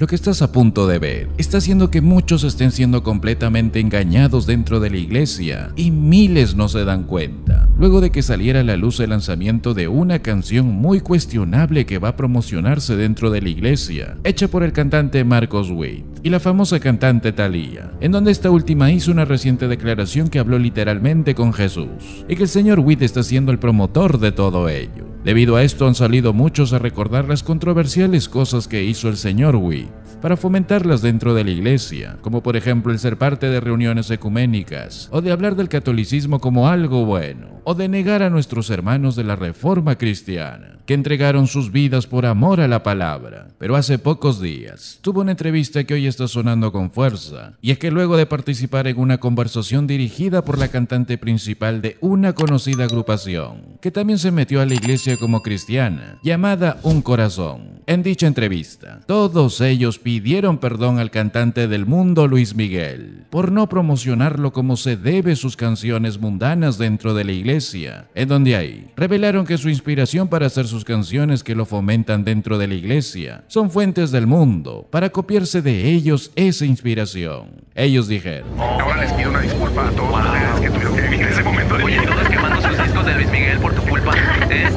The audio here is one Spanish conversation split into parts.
Lo que estás a punto de ver está haciendo que muchos estén siendo completamente engañados dentro de la iglesia y miles no se dan cuenta. Luego de que saliera a la luz el lanzamiento de una canción muy cuestionable que va a promocionarse dentro de la iglesia, hecha por el cantante Marcos Witt y la famosa cantante Thalía, en donde esta última hizo una reciente declaración que habló literalmente con Jesús y que el señor Witt está siendo el promotor de todo ello. Debido a esto han salido muchos a recordar las controversiales cosas que hizo el señor Wee para fomentarlas dentro de la iglesia, como por ejemplo el ser parte de reuniones ecuménicas, o de hablar del catolicismo como algo bueno, o de negar a nuestros hermanos de la reforma cristiana, que entregaron sus vidas por amor a la palabra. Pero hace pocos días tuvo una entrevista que hoy está sonando con fuerza, y es que luego de participar en una conversación dirigida por la cantante principal de una conocida agrupación, que también se metió a la iglesia como cristiana, llamada Un Corazón. En dicha entrevista, todos ellos pidieron perdón al cantante del mundo Luis Miguel por no promocionarlo como se debe sus canciones mundanas dentro de la iglesia, en donde ahí revelaron que su inspiración para hacer sus canciones que lo fomentan dentro de la iglesia son fuentes del mundo para copiarse de ellos esa inspiración. Ellos dijeron: Ahora les pido una disculpa a todos que tuvieron que vivir ese momento Oye, quemando sus discos de Luis Miguel por tu culpa? ¿Eh?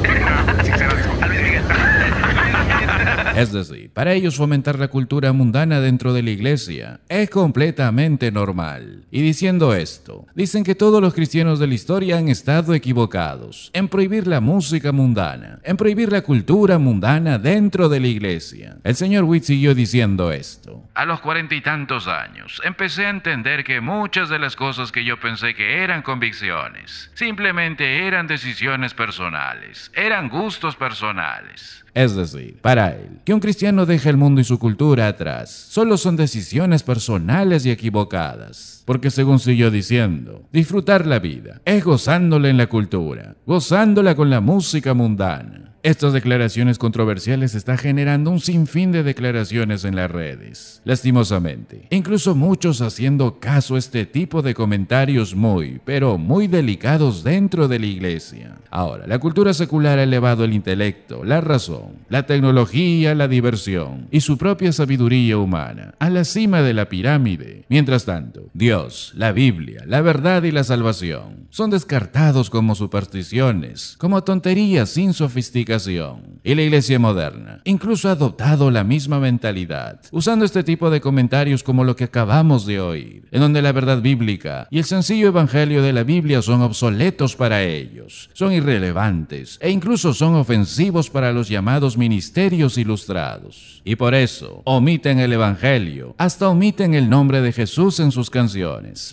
Es decir, para ellos fomentar la cultura mundana dentro de la iglesia es completamente normal. Y diciendo esto, dicen que todos los cristianos de la historia han estado equivocados en prohibir la música mundana, en prohibir la cultura mundana dentro de la iglesia. El señor Witt siguió diciendo esto. A los cuarenta y tantos años, empecé a entender que muchas de las cosas que yo pensé que eran convicciones, simplemente eran decisiones personales, eran gustos personales. Es decir, para él, que un cristiano deje el mundo y su cultura atrás. Solo son decisiones personales y equivocadas porque según siguió diciendo, disfrutar la vida es gozándola en la cultura, gozándola con la música mundana. Estas declaraciones controversiales están generando un sinfín de declaraciones en las redes, lastimosamente. Incluso muchos haciendo caso a este tipo de comentarios muy, pero muy delicados dentro de la iglesia. Ahora, la cultura secular ha elevado el intelecto, la razón, la tecnología, la diversión y su propia sabiduría humana a la cima de la pirámide. Mientras tanto, Dios Dios, la Biblia, la verdad y la salvación son descartados como supersticiones, como tonterías sin sofisticación. Y la iglesia moderna incluso ha adoptado la misma mentalidad, usando este tipo de comentarios como lo que acabamos de oír, en donde la verdad bíblica y el sencillo evangelio de la Biblia son obsoletos para ellos, son irrelevantes e incluso son ofensivos para los llamados ministerios ilustrados. Y por eso omiten el evangelio, hasta omiten el nombre de Jesús en sus canciones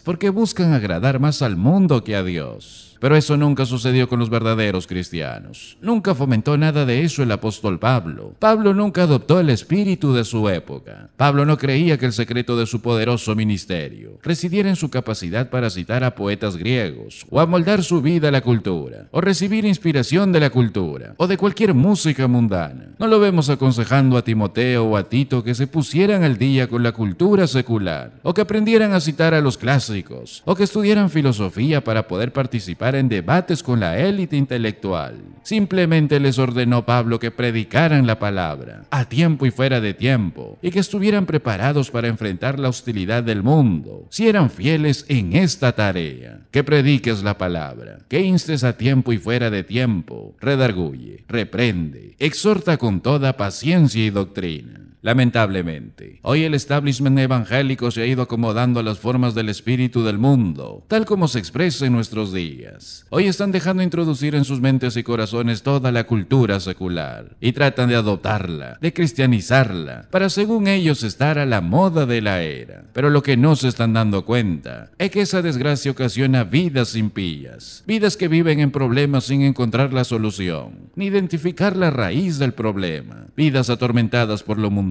porque buscan agradar más al mundo que a Dios pero eso nunca sucedió con los verdaderos cristianos. Nunca fomentó nada de eso el apóstol Pablo. Pablo nunca adoptó el espíritu de su época. Pablo no creía que el secreto de su poderoso ministerio residiera en su capacidad para citar a poetas griegos, o amoldar su vida a la cultura, o recibir inspiración de la cultura, o de cualquier música mundana. No lo vemos aconsejando a Timoteo o a Tito que se pusieran al día con la cultura secular, o que aprendieran a citar a los clásicos, o que estudiaran filosofía para poder participar en debates con la élite intelectual. Simplemente les ordenó Pablo que predicaran la palabra, a tiempo y fuera de tiempo, y que estuvieran preparados para enfrentar la hostilidad del mundo, si eran fieles en esta tarea. Que prediques la palabra, que instes a tiempo y fuera de tiempo, redarguye, reprende, exhorta con toda paciencia y doctrina. Lamentablemente, hoy el establishment evangélico se ha ido acomodando a las formas del espíritu del mundo, tal como se expresa en nuestros días. Hoy están dejando introducir en sus mentes y corazones toda la cultura secular, y tratan de adoptarla, de cristianizarla, para según ellos estar a la moda de la era. Pero lo que no se están dando cuenta es que esa desgracia ocasiona vidas sin impías, vidas que viven en problemas sin encontrar la solución, ni identificar la raíz del problema, vidas atormentadas por lo mundial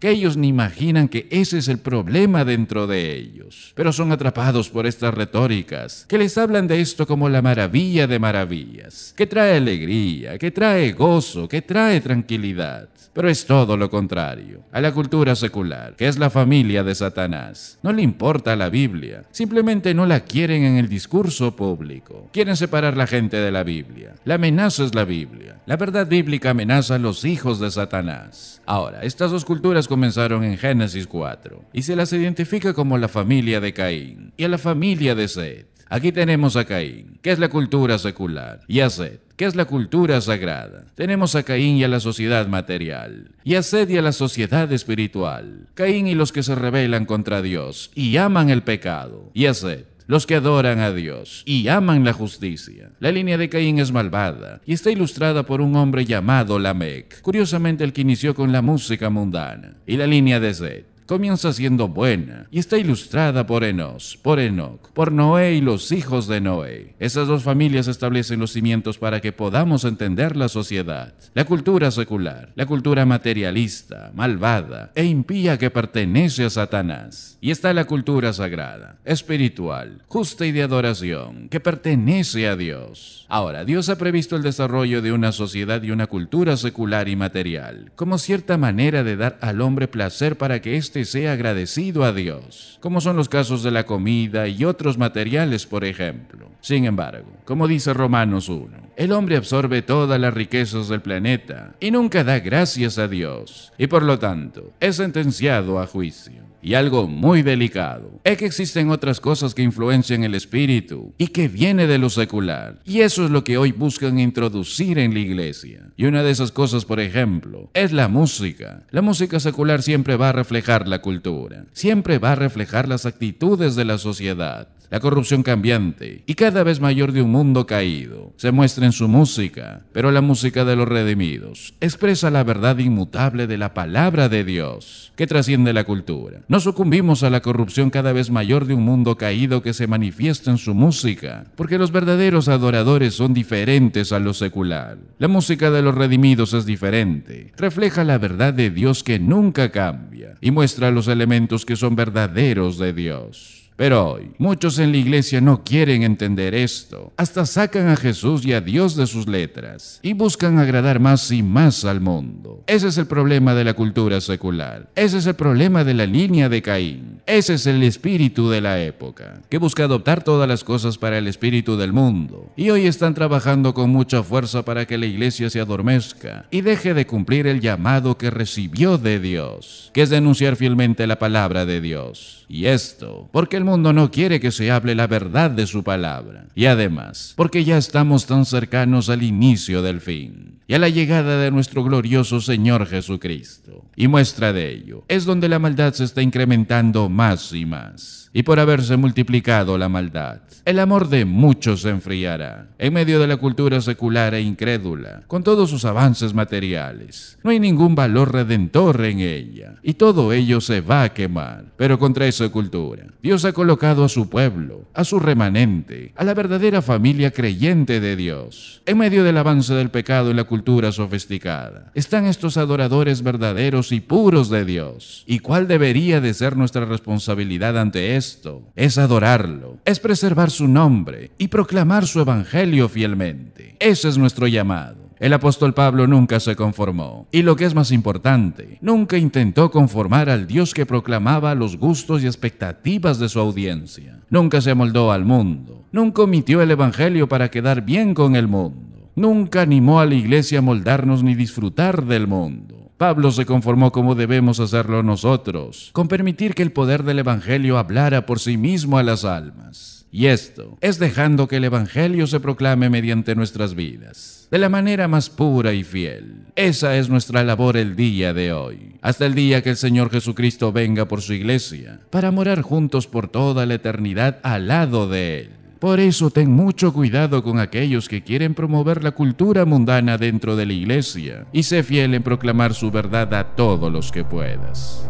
que ellos ni imaginan que ese es el problema dentro de ellos, pero son atrapados por estas retóricas, que les hablan de esto como la maravilla de maravillas, que trae alegría, que trae gozo, que trae tranquilidad, pero es todo lo contrario a la cultura secular, que es la familia de Satanás. No le importa la Biblia, simplemente no la quieren en el discurso público. Quieren separar la gente de la Biblia. La amenaza es la Biblia. La verdad bíblica amenaza a los hijos de Satanás. Ahora, estas dos culturas comenzaron en Génesis 4 y se las identifica como la familia de Caín y a la familia de Seth. Aquí tenemos a Caín, que es la cultura secular, y a Seth, que es la cultura sagrada. Tenemos a Caín y a la sociedad material, y a Seth y a la sociedad espiritual. Caín y los que se rebelan contra Dios y aman el pecado, y a Seth los que adoran a Dios y aman la justicia. La línea de Caín es malvada y está ilustrada por un hombre llamado Lamec, curiosamente el que inició con la música mundana, y la línea de Zed comienza siendo buena y está ilustrada por Enos, por Enoch, por Noé y los hijos de Noé. Esas dos familias establecen los cimientos para que podamos entender la sociedad, la cultura secular, la cultura materialista, malvada e impía que pertenece a Satanás. Y está la cultura sagrada, espiritual, justa y de adoración, que pertenece a Dios. Ahora, Dios ha previsto el desarrollo de una sociedad y una cultura secular y material, como cierta manera de dar al hombre placer para que éste este sea agradecido a Dios, como son los casos de la comida y otros materiales, por ejemplo. Sin embargo, como dice Romanos 1, el hombre absorbe todas las riquezas del planeta y nunca da gracias a Dios, y por lo tanto es sentenciado a juicio y algo muy delicado. Es que existen otras cosas que influencian el espíritu y que viene de lo secular. Y eso es lo que hoy buscan introducir en la iglesia. Y una de esas cosas, por ejemplo, es la música. La música secular siempre va a reflejar la cultura, siempre va a reflejar las actitudes de la sociedad la corrupción cambiante y cada vez mayor de un mundo caído. Se muestra en su música, pero la música de los redimidos expresa la verdad inmutable de la palabra de Dios, que trasciende la cultura. No sucumbimos a la corrupción cada vez mayor de un mundo caído que se manifiesta en su música, porque los verdaderos adoradores son diferentes a lo secular. La música de los redimidos es diferente, refleja la verdad de Dios que nunca cambia y muestra los elementos que son verdaderos de Dios. Pero hoy muchos en la iglesia no quieren entender esto. Hasta sacan a Jesús y a Dios de sus letras y buscan agradar más y más al mundo. Ese es el problema de la cultura secular. Ese es el problema de la línea de Caín. Ese es el espíritu de la época, que busca adoptar todas las cosas para el espíritu del mundo. Y hoy están trabajando con mucha fuerza para que la iglesia se adormezca y deje de cumplir el llamado que recibió de Dios, que es denunciar fielmente la palabra de Dios. Y esto, porque el mundo no quiere que se hable la verdad de su palabra. Y además, porque ya estamos tan cercanos al inicio del fin y a la llegada de nuestro glorioso Señor Jesucristo. Y muestra de ello es donde la maldad se está incrementando más y más y por haberse multiplicado la maldad. El amor de muchos se enfriará en medio de la cultura secular e incrédula, con todos sus avances materiales. No hay ningún valor redentor en ella y todo ello se va a quemar. Pero contra esa cultura, Dios ha colocado a su pueblo, a su remanente, a la verdadera familia creyente de Dios. En medio del avance del pecado en la cultura sofisticada, están estos adoradores verdaderos y puros de Dios. ¿Y cuál debería de ser nuestra responsabilidad ante eso? esto, es adorarlo, es preservar su nombre y proclamar su evangelio fielmente. Ese es nuestro llamado. El apóstol Pablo nunca se conformó, y lo que es más importante, nunca intentó conformar al Dios que proclamaba los gustos y expectativas de su audiencia. Nunca se amoldó al mundo, nunca omitió el Evangelio para quedar bien con el mundo, nunca animó a la iglesia a moldarnos ni disfrutar del mundo. Pablo se conformó como debemos hacerlo nosotros, con permitir que el poder del Evangelio hablara por sí mismo a las almas. Y esto es dejando que el Evangelio se proclame mediante nuestras vidas, de la manera más pura y fiel. Esa es nuestra labor el día de hoy, hasta el día que el Señor Jesucristo venga por su iglesia, para morar juntos por toda la eternidad al lado de Él. Por eso ten mucho cuidado con aquellos que quieren promover la cultura mundana dentro de la iglesia y sé fiel en proclamar su verdad a todos los que puedas.